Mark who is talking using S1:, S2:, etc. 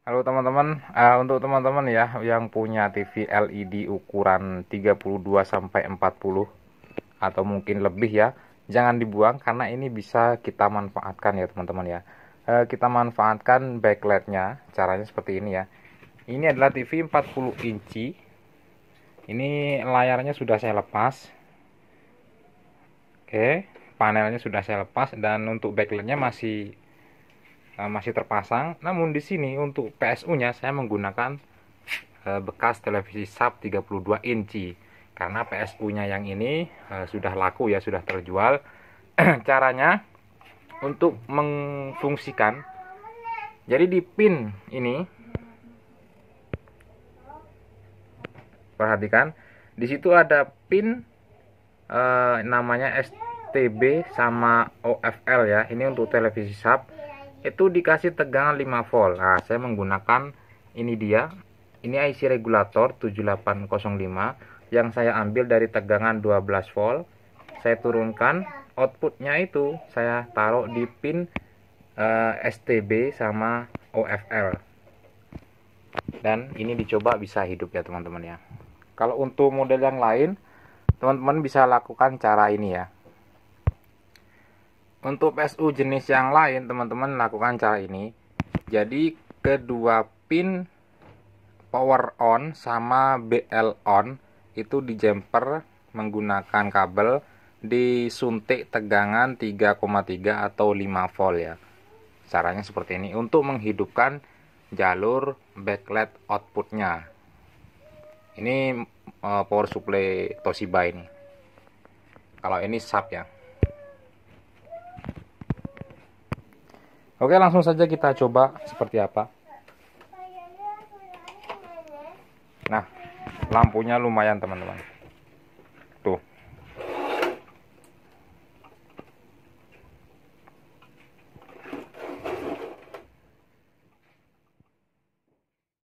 S1: Halo teman-teman, uh, untuk teman-teman ya yang punya TV LED ukuran 32 sampai 40 atau mungkin lebih ya, jangan dibuang karena ini bisa kita manfaatkan ya teman-teman ya. Uh, kita manfaatkan backlightnya, caranya seperti ini ya. Ini adalah TV 40 inci. Ini layarnya sudah saya lepas. Oke, panelnya sudah saya lepas dan untuk backlightnya masih Eh, masih terpasang. Namun di sini untuk PSU-nya saya menggunakan eh, bekas televisi sub 32 inci karena PSU-nya yang ini eh, sudah laku ya, sudah terjual. Caranya untuk mengfungsikan jadi di pin ini perhatikan di situ ada pin eh, namanya STB sama OFL ya. Ini untuk televisi sub itu dikasih tegangan 5 volt nah saya menggunakan ini dia ini IC regulator 7805 yang saya ambil dari tegangan 12 volt saya turunkan outputnya itu saya taruh di pin uh, eh, STB sama OFL dan ini dicoba bisa hidup ya teman-teman ya kalau untuk model yang lain teman-teman bisa lakukan cara ini ya untuk PSU jenis yang lain, teman-teman lakukan cara ini. Jadi kedua pin power on sama BL on itu di jumper menggunakan kabel disuntik tegangan 3,3 atau 5 volt ya. Caranya seperti ini untuk menghidupkan jalur backlight outputnya. Ini eh, power supply Toshiba ini. Kalau ini sub ya. Oke, langsung saja kita coba seperti apa. Nah, lampunya lumayan teman-teman.